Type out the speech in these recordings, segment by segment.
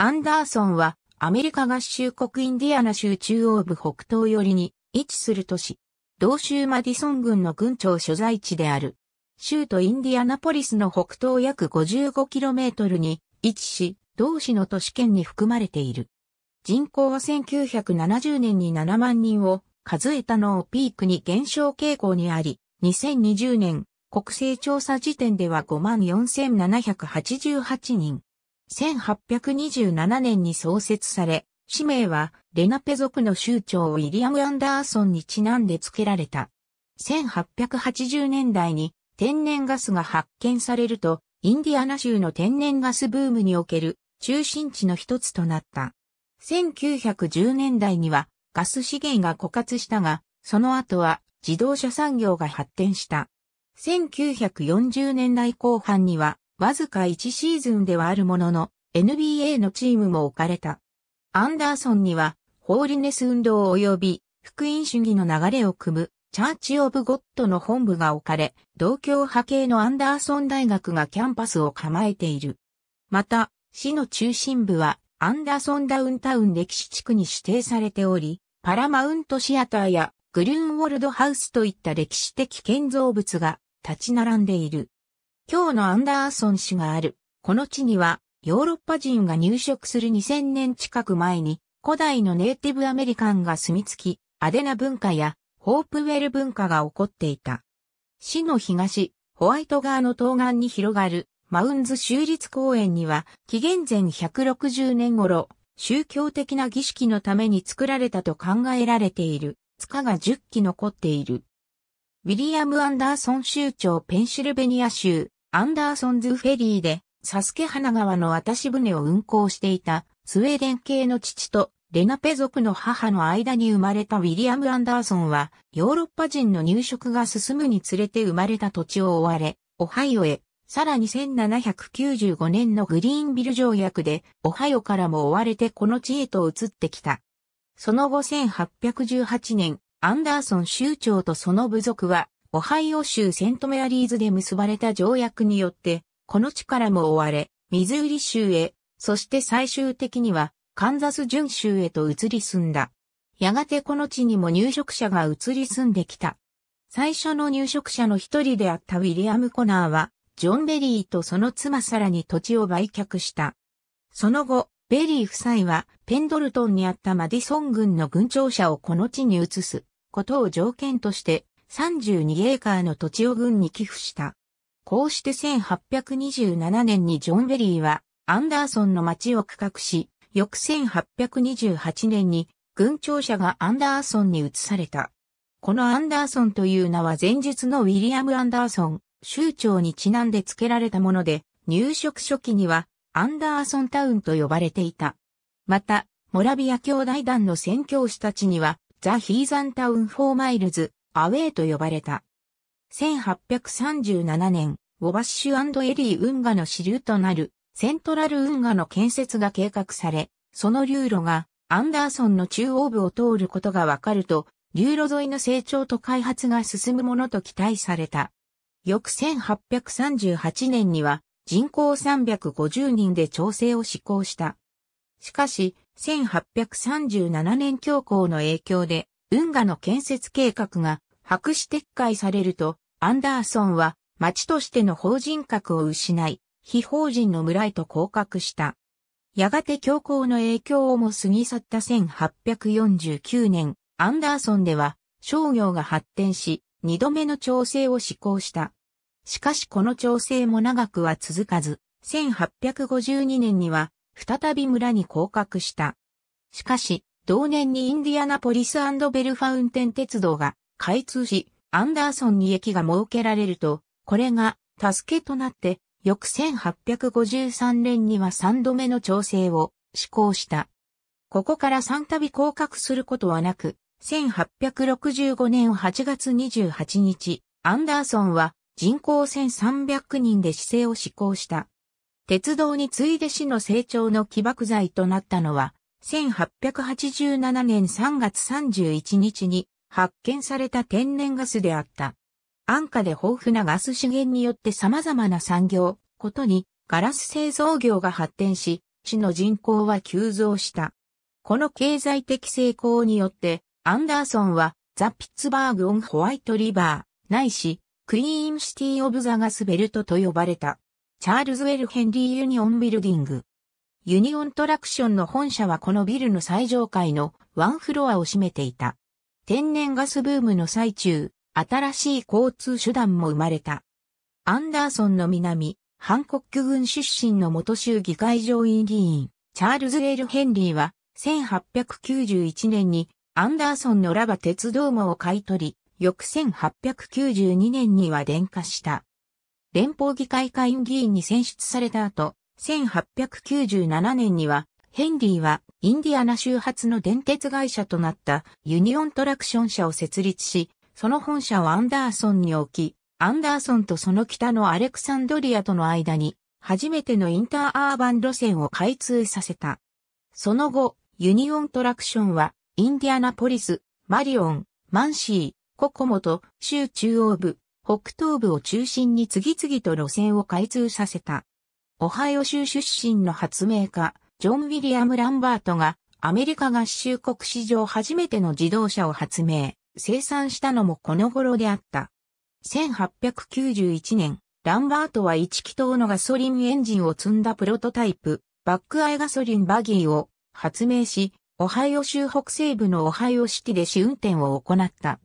アンダーソンはアメリカ合衆国インディアナ州中央部北東寄りに位置する都市。同州マディソン郡の郡庁所在地である。州都インディアナポリスの北東約 55km に位置し、同市の都市圏に含まれている。人口は1970年に7万人を数えたのをピークに減少傾向にあり、2020年国勢調査時点では54,788人。1827年に創設され、氏名はレナペ族の州長ウィリアム・アンダーソンにちなんで付けられた。1880年代に天然ガスが発見されると、インディアナ州の天然ガスブームにおける中心地の一つとなった。1910年代にはガス資源が枯渇したが、その後は自動車産業が発展した。1940年代後半にはわずか1シーズンではあるものの、NBA のチームも置かれた。アンダーソンには、ホーリネス運動及び、福音主義の流れを組む、チャーチ・オブ・ゴッドの本部が置かれ、同郷派系のアンダーソン大学がキャンパスを構えている。また、市の中心部は、アンダーソンダウンタウン歴史地区に指定されており、パラマウントシアターやグリューンウォルドハウスといった歴史的建造物が立ち並んでいる。今日のアンダーソン市がある。この地には、ヨーロッパ人が入植する2000年近く前に、古代のネイティブアメリカンが住み着き、アデナ文化やホープウェル文化が起こっていた。市の東、ホワイト川の東岸に広がるマウンズ州立公園には、紀元前160年頃、宗教的な儀式のために作られたと考えられている塚が10基残っている。ウィリアム・アンダーソン州長ペンシルベニア州アンダーソンズフェリーで、サスケ花川の渡し船を運航していた、スウェーデン系の父とレナペ族の母の間に生まれたウィリアム・アンダーソンは、ヨーロッパ人の入植が進むにつれて生まれた土地を追われ、オハイオへ、さらに1795年のグリーンビル条約で、オハイオからも追われてこの地へと移ってきた。その後1818年、アンダーソン州長とその部族は、オハイオ州セントメアリーズで結ばれた条約によって、この地からも追われ、ミズーリ州へ、そして最終的には、カンザス準州へと移り住んだ。やがてこの地にも入植者が移り住んできた。最初の入植者の一人であったウィリアム・コナーは、ジョン・ベリーとその妻さらに土地を売却した。その後、ベリー夫妻は、ペンドルトンにあったマディソン軍の軍庁舎をこの地に移すことを条件として、32エーカーの土地を軍に寄付した。こうして1827年にジョンベリーはアンダーソンの町を区画し、翌1828年に軍庁舎がアンダーソンに移された。このアンダーソンという名は前述のウィリアム・アンダーソン、州長にちなんで付けられたもので、入植初期にはアンダーソンタウンと呼ばれていた。また、モラビア兄弟団の宣教師たちには、ザ・ヒーザンタウン・フォー・マイルズ、アウェーと呼ばれた。1837年、ウォバッシュエリー運河の支流となるセントラル運河の建設が計画され、その流路がアンダーソンの中央部を通ることがわかると、流路沿いの成長と開発が進むものと期待された。翌1838年には人口350人で調整を施行した。しかし、1837年強行の影響で運河の建設計画が白紙撤回されると、アンダーソンは町としての法人格を失い、非法人の村へと降格した。やがて教皇の影響をも過ぎ去った1849年、アンダーソンでは商業が発展し、二度目の調整を施行した。しかしこの調整も長くは続かず、1852年には再び村に降格した。しかし、同年にインディアナポリスベルファウンテン鉄道が開通し、アンダーソンに駅が設けられると、これが助けとなって、翌1853年には3度目の調整を施行した。ここから3度降格することはなく、1865年8月28日、アンダーソンは人口1300人で市政を施行した。鉄道に次いで市の成長の起爆剤となったのは、1887年3月31日に発見された天然ガスであった。安価で豊富なガス資源によって様々な産業、ことにガラス製造業が発展し、市の人口は急増した。この経済的成功によって、アンダーソンはザ・ピッツバーグ・オン・ホワイト・リバー、ないし、クイーン・シティ・オブ・ザ・ガスベルトと呼ばれた。チャールズ・ウェル・ヘンリー・ユニオン・ビルディング。ユニオントラクションの本社はこのビルの最上階のワンフロアを占めていた。天然ガスブームの最中、新しい交通手段も生まれた。アンダーソンの南、ハンコック軍出身の元州議会上院議員、チャールズ・エール・ヘンリーは、1891年にアンダーソンのラバ鉄道網を買い取り、翌1892年には電化した。連邦議会下院議員に選出された後、1897年には、ヘンリーはインディアナ州発の電鉄会社となったユニオントラクション社を設立し、その本社をアンダーソンに置き、アンダーソンとその北のアレクサンドリアとの間に、初めてのインターアーバン路線を開通させた。その後、ユニオントラクションは、インディアナポリス、マリオン、マンシー、ココモと州中央部、北東部を中心に次々と路線を開通させた。オハイオ州出身の発明家、ジョン・ウィリアム・ランバートが、アメリカ合衆国史上初めての自動車を発明、生産したのもこの頃であった。1891年、ランバートは1気筒のガソリンエンジンを積んだプロトタイプ、バックアイガソリンバギーを発明し、オハイオ州北西部のオハイオシティで試運転を行った。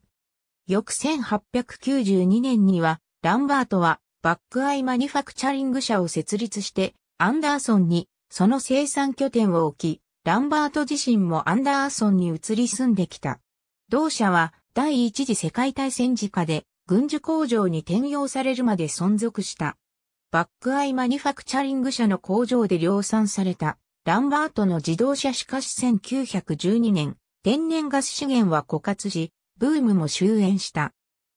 翌1892年には、ランバートはバックアイマニファクチャリング社を設立して、アンダーソンにその生産拠点を置き、ランバート自身もアンダーソンに移り住んできた。同社は第一次世界大戦時下で軍需工場に転用されるまで存続した。バックアイマニファクチャリング社の工場で量産されたランバートの自動車しかし1912年、天然ガス資源は枯渇し、ブームも終焉した。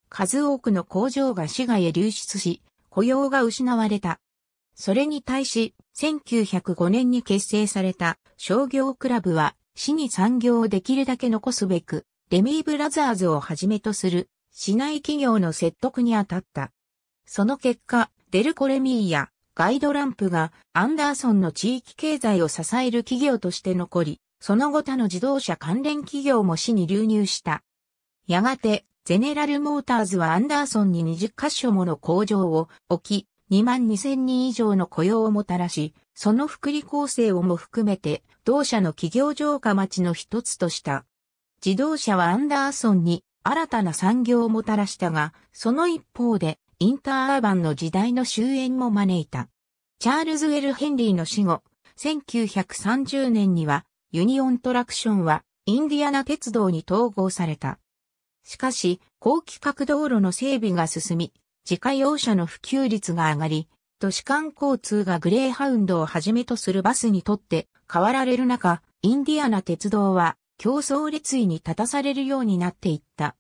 数多くの工場が市外へ流出し、雇用が失われた。それに対し、1905年に結成された商業クラブは、市に産業をできるだけ残すべく、レミーブラザーズをはじめとする市内企業の説得に当たった。その結果、デルコレミーやガイドランプがアンダーソンの地域経済を支える企業として残り、その後他の自動車関連企業も市に流入した。やがて、ゼネラルモーターズはアンダーソンに20カ所もの工場を置き、2万2000人以上の雇用をもたらし、その福利構成をも含めて、同社の企業城下町の一つとした。自動車はアンダーソンに新たな産業をもたらしたが、その一方で、インターアーバンの時代の終焉も招いた。チャールズ・ウェル・ヘンリーの死後、1930年には、ユニオントラクションは、インディアナ鉄道に統合された。しかし、高規格道路の整備が進み、自家用車の普及率が上がり、都市間交通がグレーハウンドをはじめとするバスにとって変わられる中、インディアナ鉄道は競争列位に立たされるようになっていった。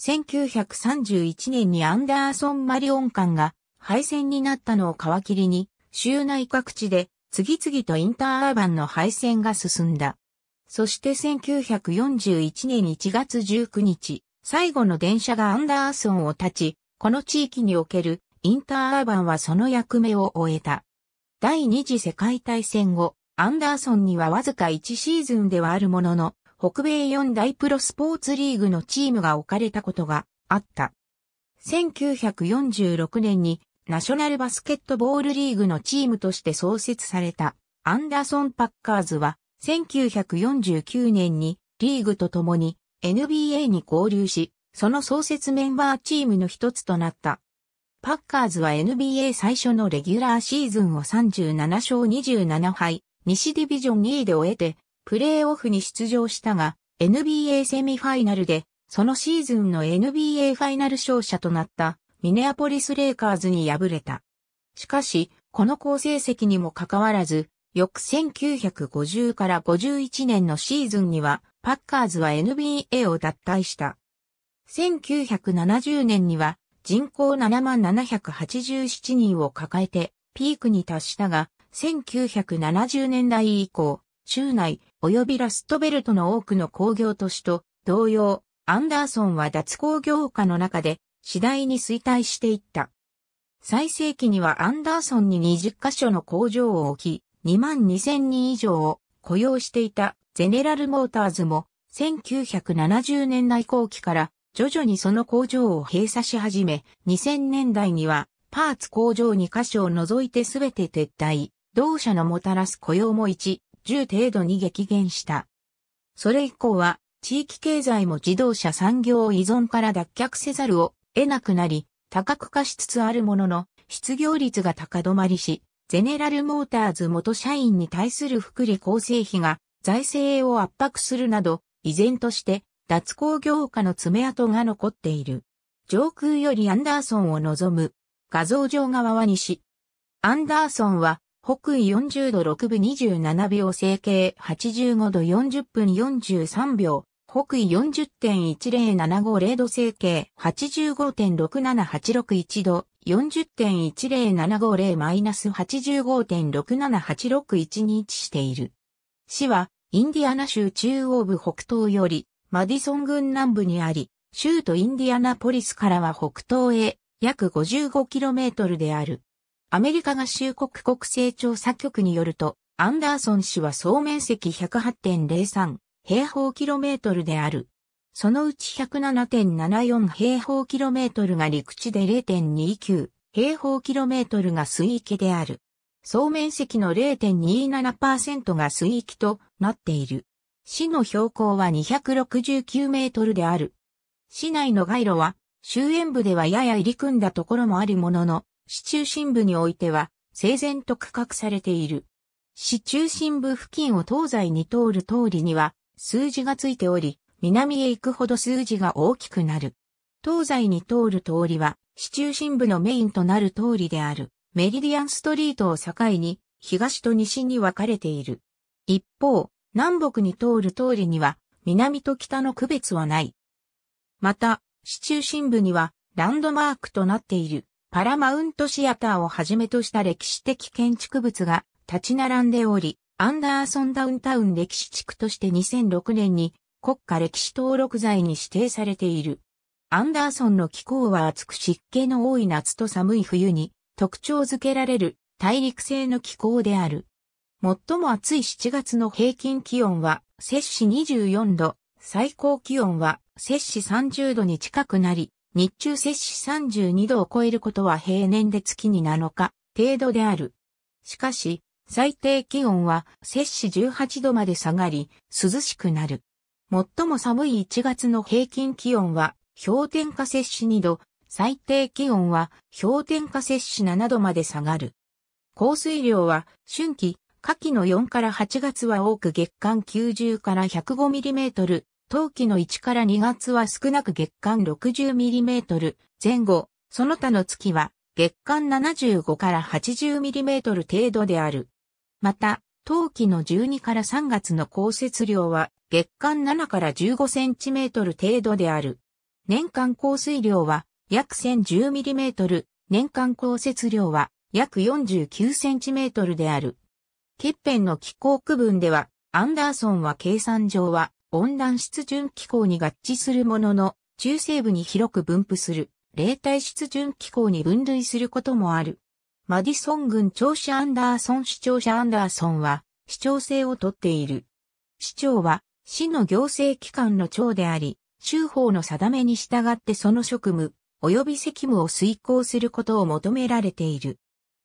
1931年にアンダーソン・マリオン間が廃線になったのを皮切りに、州内各地で次々とインターアーバンの廃線が進んだ。そして1941年1月19日、最後の電車がアンダーソンを立ち、この地域におけるインターアーバンはその役目を終えた。第二次世界大戦後、アンダーソンにはわずか1シーズンではあるものの、北米4大プロスポーツリーグのチームが置かれたことがあった。1946年にナショナルバスケットボールリーグのチームとして創設されたアンダーソン・パッカーズは1949年にリーグと共に NBA に合流し、その創設メンバーチームの一つとなった。パッカーズは NBA 最初のレギュラーシーズンを37勝27敗、西ディビジョン2位で終えて、プレーオフに出場したが、NBA セミファイナルで、そのシーズンの NBA ファイナル勝者となったミネアポリス・レイカーズに敗れた。しかし、この好成績にもかかわらず、翌1950から51年のシーズンには、パッカーズは NBA を脱退した。1970年には人口7787人を抱えてピークに達したが、1970年代以降、州内及びラストベルトの多くの工業都市と同様、アンダーソンは脱工業化の中で次第に衰退していった。最盛期にはアンダーソンに20カ所の工場を置き、2万2000人以上を雇用していたゼネラルモーターズも1970年代後期から徐々にその工場を閉鎖し始め、2000年代にはパーツ工場2箇所を除いてすべて撤退、同社のもたらす雇用も1、10程度に激減した。それ以降は地域経済も自動車産業依存から脱却せざるを得なくなり、多角化しつつあるものの、失業率が高止まりし、ゼネラルモーターズ元社員に対する福利厚生費が財政を圧迫するなど、依然として脱工業化の爪痕が残っている。上空よりアンダーソンを望む。画像上側は西。アンダーソンは北緯40度6分27秒整形85度40分43秒。北緯40.10750度整形85.67861度40.10750-85.67861に位置している。市は、インディアナ州中央部北東より、マディソン郡南部にあり、州都インディアナポリスからは北東へ約 55km である。アメリカ合衆国国勢調査局によると、アンダーソン市は総面積108.03平方キロメートルである。そのうち107.74平方キロメートルが陸地で0.29平方キロメートルが水域である。総面積の0.27%が水域となっている。市の標高は269メートルである。市内の街路は周辺部ではやや入り組んだところもあるものの、市中心部においては整然と区画されている。市中心部付近を東西に通る通りには数字がついており、南へ行くほど数字が大きくなる。東西に通る通りは、市中心部のメインとなる通りである、メリディアンストリートを境に、東と西に分かれている。一方、南北に通る通りには、南と北の区別はない。また、市中心部には、ランドマークとなっている、パラマウントシアターをはじめとした歴史的建築物が立ち並んでおり、アンダーソンダウンタウン歴史地区として2006年に国家歴史登録財に指定されている。アンダーソンの気候は暑く湿気の多い夏と寒い冬に特徴づけられる大陸性の気候である。最も暑い7月の平均気温は摂氏24度、最高気温は摂氏30度に近くなり、日中摂氏32度を超えることは平年で月に7日程度である。しかし、最低気温は摂氏18度まで下がり、涼しくなる。最も寒い1月の平均気温は氷点下摂氏2度、最低気温は氷点下摂氏7度まで下がる。降水量は春季、夏季の4から8月は多く月間90から105ミリメートル、冬季の1から2月は少なく月間60ミリメートル前後、その他の月は月間75から80ミリメートル程度である。また、冬季の12から3月の降雪量は月間7から15センチメートル程度である。年間降水量は約1010ミリメートル、年間降雪量は約49センチメートルである。欠片の気候区分では、アンダーソンは計算上は温暖湿潤気候に合致するものの、中西部に広く分布する、冷帯湿潤気候に分類することもある。マディソン郡庁舎アンダーソン市庁舎アンダーソンは、市長制をとっている。市長は市の行政機関の長であり、州法の定めに従ってその職務、及び責務を遂行することを求められている。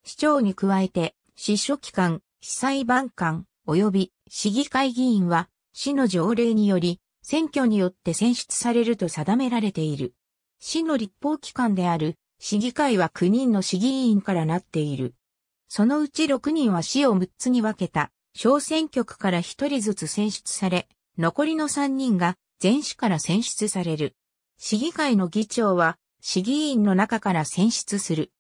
市長に加えて、市書機関、市裁判官、及び市議会議員は、市の条例により、選挙によって選出されると定められている。市の立法機関である、市議会は9人の市議員からなっている。そのうち6人は市を6つに分けた、小選挙区から1人ずつ選出され、残りの3人が全市から選出される。市議会の議長は市議員の中から選出する。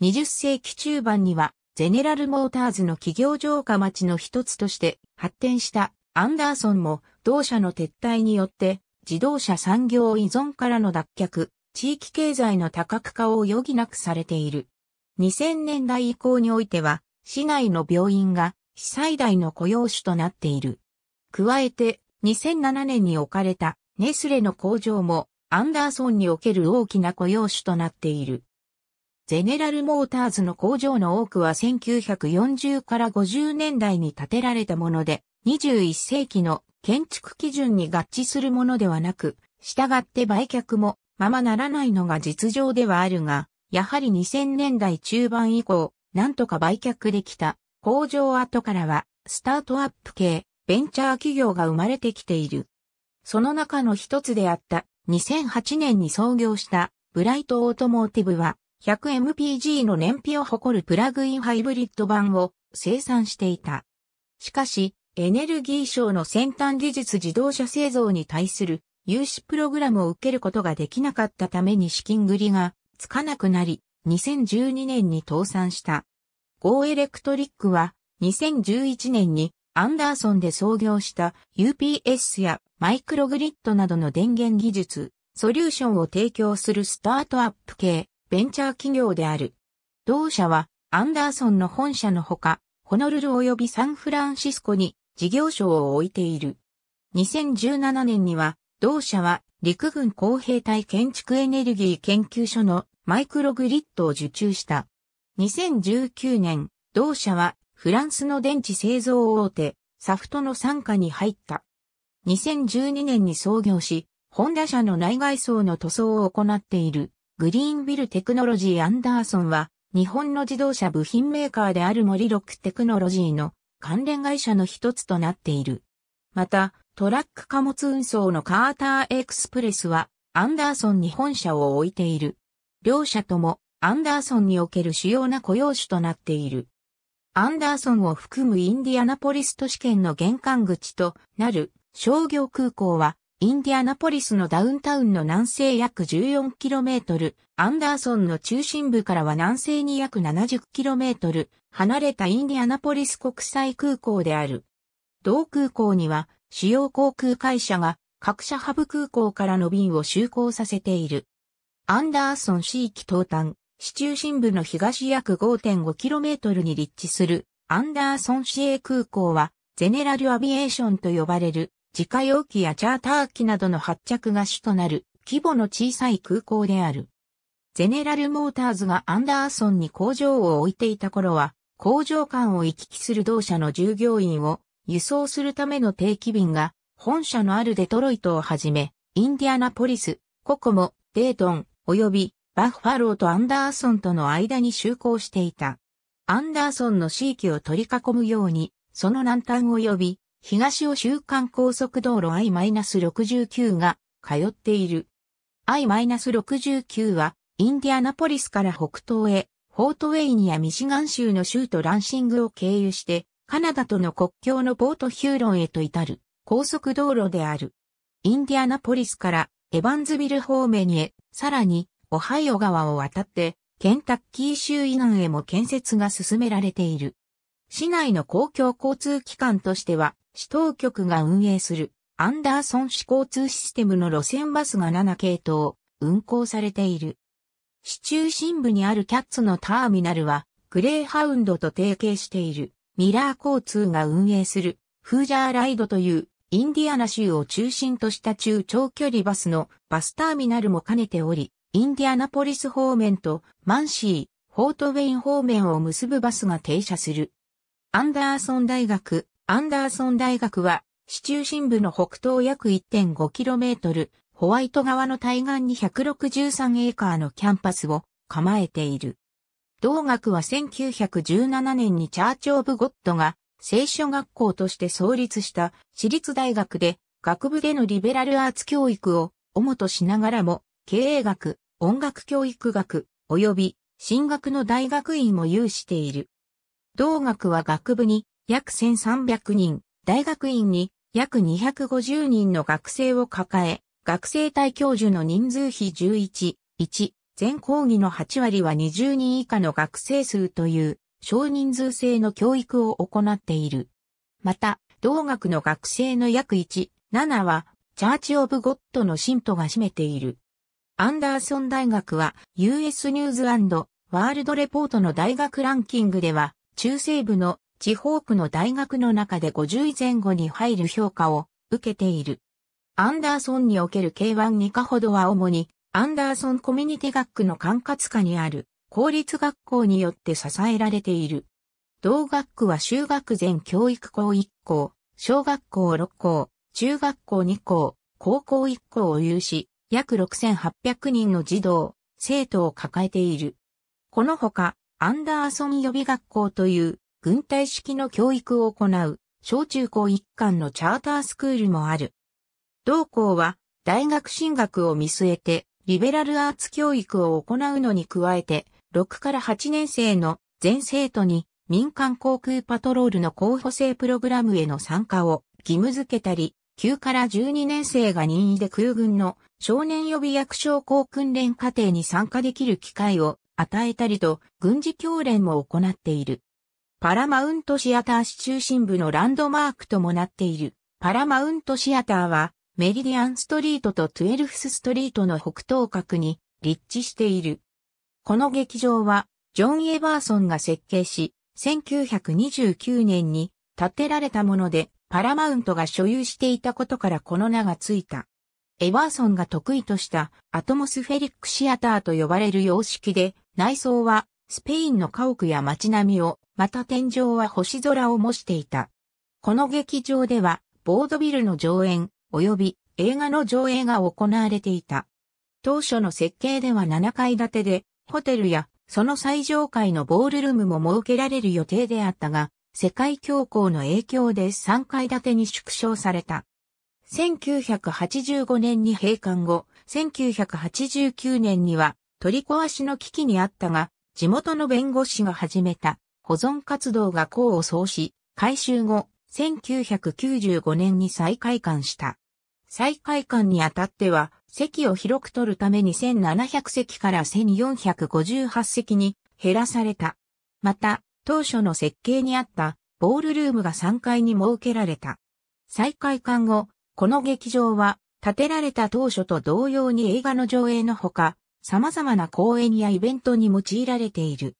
20世紀中盤にはゼネラルモーターズの企業城下町の一つとして発展したアンダーソンも同社の撤退によって自動車産業依存からの脱却、地域経済の多角化を余儀なくされている。2000年代以降においては市内の病院が被災大の雇用主となっている。加えて2007年に置かれたネスレの工場もアンダーソンにおける大きな雇用種となっている。ゼネラルモーターズの工場の多くは1940から50年代に建てられたもので、21世紀の建築基準に合致するものではなく、従って売却もままならないのが実情ではあるが、やはり2000年代中盤以降、なんとか売却できた工場跡からは、スタートアップ系、ベンチャー企業が生まれてきている。その中の一つであった2008年に創業したブライトオートモーティブは 100MPG の燃費を誇るプラグインハイブリッド版を生産していた。しかし、エネルギー省の先端技術自動車製造に対する融資プログラムを受けることができなかったために資金繰りがつかなくなり、2012年に倒産した。ゴーエレクトリックは2011年にアンダーソンで創業した UPS やマイクログリッドなどの電源技術、ソリューションを提供するスタートアップ系、ベンチャー企業である。同社は、アンダーソンの本社のほか、ホノルル及びサンフランシスコに事業所を置いている。2017年には、同社は陸軍工兵隊建築エネルギー研究所のマイクログリッドを受注した。2019年、同社はフランスの電池製造大手、サフトの傘下に入った。2012年に創業し、ホンダ社の内外装の塗装を行っている、グリーンビルテクノロジーアンダーソンは、日本の自動車部品メーカーであるモリロックテクノロジーの関連会社の一つとなっている。また、トラック貨物運送のカーターエクスプレスは、アンダーソンに本社を置いている。両社とも、アンダーソンにおける主要な雇用種となっている。アンダーソンを含むインディアナポリス都市圏の玄関口となる商業空港は、インディアナポリスのダウンタウンの南西約 14km、アンダーソンの中心部からは南西に約 70km 離れたインディアナポリス国際空港である。同空港には主要航空会社が各社ハブ空港からの便を就航させている。アンダーソン市域東端、市中心部の東約 5.5km に立地するアンダーソン市営空港は、ゼネラルアビエーションと呼ばれる、自家用機やチャーター機などの発着が主となる、規模の小さい空港である。ゼネラルモーターズがアンダーソンに工場を置いていた頃は、工場間を行き来する同社の従業員を輸送するための定期便が、本社のあるデトロイトをはじめ、インディアナポリス、ココモ、デートン、及びバッファローとアンダーソンとの間に就航していた。アンダーソンの地域を取り囲むように、その南端及び、東を週間高速道路 I-69 が通っている。I-69 は、インディアナポリスから北東へ、フォートウェインやミシガン州の州都ランシングを経由して、カナダとの国境のポートヒューロンへと至る高速道路である。インディアナポリスからエバンズビル方面へ、さらにオハイオ川を渡って、ケンタッキー州以南へも建設が進められている。市内の公共交通機関としては、市当局が運営するアンダーソン市交通システムの路線バスが7系統、運行されている。市中心部にあるキャッツのターミナルは、グレーハウンドと提携しているミラー交通が運営するフージャーライドというインディアナ州を中心とした中長距離バスのバスターミナルも兼ねており、インディアナポリス方面とマンシー、フォートウェイン方面を結ぶバスが停車する。アンダーソン大学、アンダーソン大学は、市中心部の北東約 1.5km、ホワイト側の対岸に163エーカーのキャンパスを構えている。同学は1917年にチャーチ・オブ・ゴッドが聖書学校として創立した私立大学で学部でのリベラルアーツ教育を主としながらも経営学、音楽教育学、及び、進学の大学院も有している。同学は学部に約1300人、大学院に約250人の学生を抱え、学生対教授の人数比11、1、全講義の8割は20人以下の学生数という少人数制の教育を行っている。また、同学の学生の約1、7は、チャーチ・オブ・ゴッドの信徒が占めている。アンダーソン大学は US ニューズワールドレポートの大学ランキングでは中西部の地方区の大学の中で50位前後に入る評価を受けている。アンダーソンにおける K12 かほどは主にアンダーソンコミュニティ学区の管轄下にある公立学校によって支えられている。同学区は修学前教育校1校、小学校6校、中学校2校、高校1校を有し、約6800人の児童、生徒を抱えている。このほか、アンダーソン予備学校という軍隊式の教育を行う小中高一貫のチャータースクールもある。同校は大学進学を見据えてリベラルアーツ教育を行うのに加えて6から8年生の全生徒に民間航空パトロールの候補生プログラムへの参加を義務付けたり9から12年生が任意で空軍の少年予備役将校訓練課程に参加できる機会を与えたりと軍事教練も行っている。パラマウントシアター市中心部のランドマークともなっている。パラマウントシアターはメリディアンストリートとトゥエルフスストリートの北東角に立地している。この劇場はジョン・エバーソンが設計し、1929年に建てられたもので、パラマウントが所有していたことからこの名がついた。エバーソンが得意としたアトモスフェリックシアターと呼ばれる様式で、内装はスペインの家屋や街並みを、また天井は星空を模していた。この劇場では、ボードビルの上演、及び映画の上映が行われていた。当初の設計では7階建てで、ホテルやその最上階のボールルームも設けられる予定であったが、世界恐慌の影響で3階建てに縮小された。1985年に閉館後、1989年には取り壊しの危機にあったが、地元の弁護士が始めた保存活動が功を奏し、改修後、1995年に再開館した。再開館にあたっては、席を広く取るために1700席から1458席に減らされた。また、当初の設計にあったボールルームが3階に設けられた。再開館後、この劇場は建てられた当初と同様に映画の上映のほか、様々な公演やイベントに用いられている。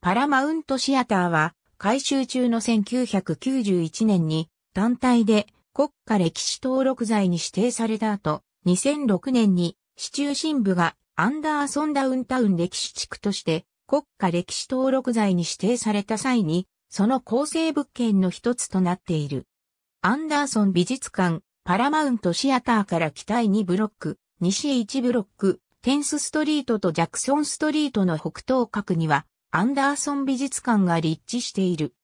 パラマウントシアターは改修中の1991年に単体で国家歴史登録罪に指定された後、2006年に市中心部がアンダーソンダウンタウン歴史地区として国家歴史登録財に指定された際に、その構成物件の一つとなっている。アンダーソン美術館、パラマウントシアターから北へ2ブロック、西へ1ブロック、テンスストリートとジャクソンストリートの北東角には、アンダーソン美術館が立地している。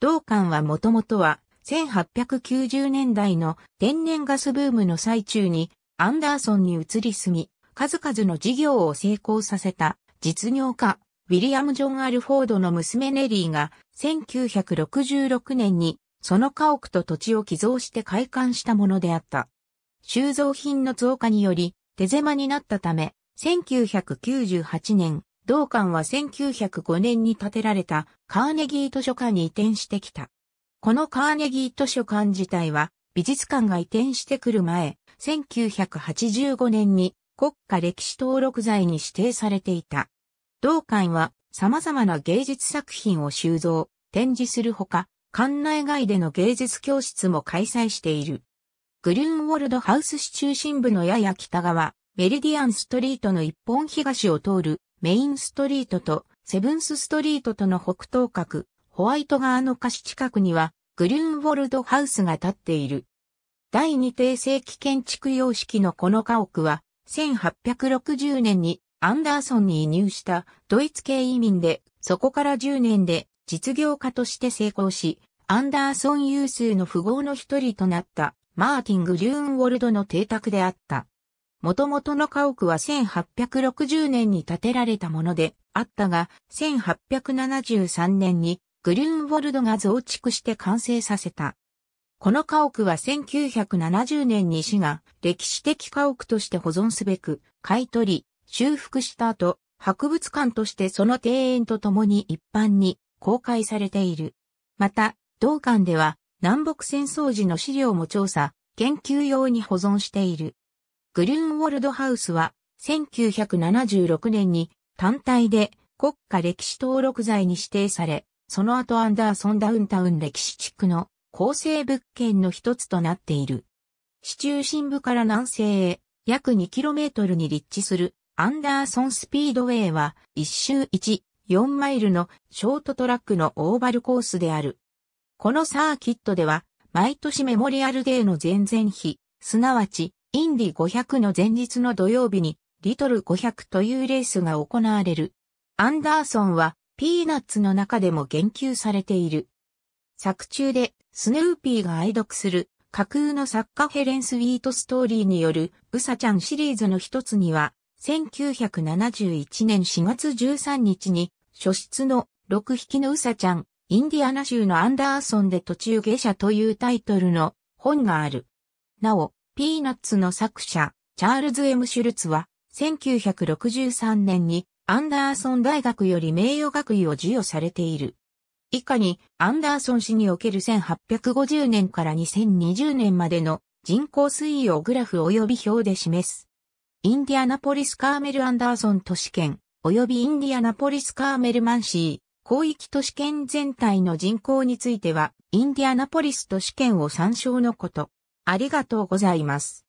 同館はもともとは、1890年代の天然ガスブームの最中に、アンダーソンに移り住み、数々の事業を成功させた実業家、ウィリアム・ジョン・アルフォードの娘ネリーが、1966年に、その家屋と土地を寄贈して開館したものであった。収蔵品の増加により、手狭になったため、1998年、同館は1905年に建てられたカーネギー図書館に移転してきた。このカーネギー図書館自体は美術館が移転してくる前、1985年に国家歴史登録財に指定されていた。同館は様々な芸術作品を収蔵、展示するほか、館内外での芸術教室も開催している。グリューンウォルドハウス市中心部のやや北側、メリディアンストリートの一本東を通るメインストリートとセブンスストリートとの北東角、ホワイト側の貸し近くにはグリューンウォルドハウスが建っている。第二帝世紀建築様式のこの家屋は1860年にアンダーソンに移入したドイツ系移民で、そこから10年で実業家として成功し、アンダーソン有数の富豪の一人となったマーティン・グリューンウォルドの邸宅であった。元々の家屋は1860年に建てられたものであったが、1873年にグリューンウォルドが増築して完成させた。この家屋は1970年に市が歴史的家屋として保存すべく買い取り、修復した後、博物館としてその庭園と共に一般に公開されている。また、同館では南北戦争時の資料も調査、研究用に保存している。グルーンウォルドハウスは1976年に単体で国家歴史登録財に指定され、その後アンダーソンダウンタウン歴史地区の構成物件の一つとなっている。市中心部から南西へ約 2km に立地するアンダーソンスピードウェイは1周1、4マイルのショートトラックのオーバルコースである。このサーキットでは、毎年メモリアルデーの前々日、すなわち、インディ500の前日の土曜日に、リトル500というレースが行われる。アンダーソンは、ピーナッツの中でも言及されている。作中で、スヌーピーが愛読する、架空の作家ヘレン・スウィートストーリーによる、ウサちゃんシリーズの一つには、1971年4月13日に、初出の6匹のウサちゃん、インディアナ州のアンダーソンで途中下車というタイトルの本がある。なお、ピーナッツの作者、チャールズ・エム・シュルツは、1963年にアンダーソン大学より名誉学位を授与されている。以下に、アンダーソン氏における1850年から2020年までの人口推移をグラフ及び表で示す。インディアナポリス・カーメル・アンダーソン都市圏、及びインディアナポリス・カーメル・マンシー、広域都市圏全体の人口については、インディアナポリス都市圏を参照のこと。ありがとうございます。